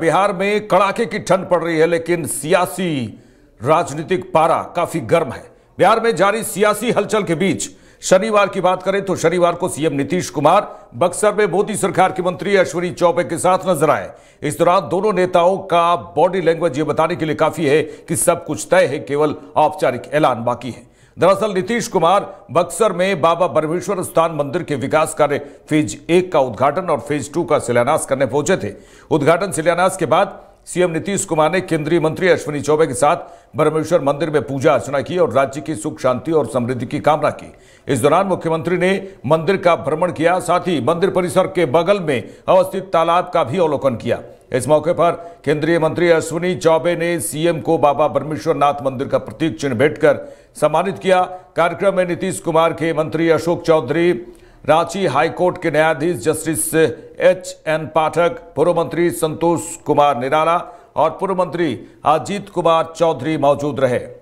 बिहार में कड़ाके की ठंड पड़ रही है लेकिन सियासी राजनीतिक पारा काफी गर्म है बिहार में जारी सियासी हलचल के बीच शनिवार की बात करें तो शनिवार को सीएम नीतीश कुमार बक्सर में मोदी सरकार के मंत्री अश्विनी चौबे के साथ नजर आए इस दौरान दोनों नेताओं का बॉडी लैंग्वेज ये बताने के लिए काफी है कि सब कुछ तय है केवल औपचारिक ऐलान बाकी है दरअसल नीतीश कुमार बक्सर में बाबा परमेश्वर स्थान मंदिर के विकास कार्य फेज एक का उद्घाटन और फेज टू का शिलान्यास करने पहुंचे थे उद्घाटन शिलान्यास के बाद सीएम नीतीश कुमार ने केंद्रीय मंत्री अश्विनी चौबे के साथ परमेश्वर मंदिर में पूजा अर्चना की और राज्य की सुख शांति और समृद्धि की कामना की इस दौरान मुख्यमंत्री ने मंदिर का भ्रमण किया साथ ही मंदिर परिसर के बगल में अवस्थित तालाब का भी अवलोकन किया इस मौके पर केंद्रीय मंत्री अश्विनी चौबे ने सीएम को बाबा परमेश्वर नाथ मंदिर का प्रतीक चिन्ह भेंट कर सम्मानित किया कार्यक्रम में नीतीश कुमार के मंत्री अशोक चौधरी रांची हाईकोर्ट के न्यायाधीश जस्टिस एच एन पाठक पूर्व मंत्री संतोष कुमार निराला और पूर्व मंत्री अजीत कुमार चौधरी मौजूद रहे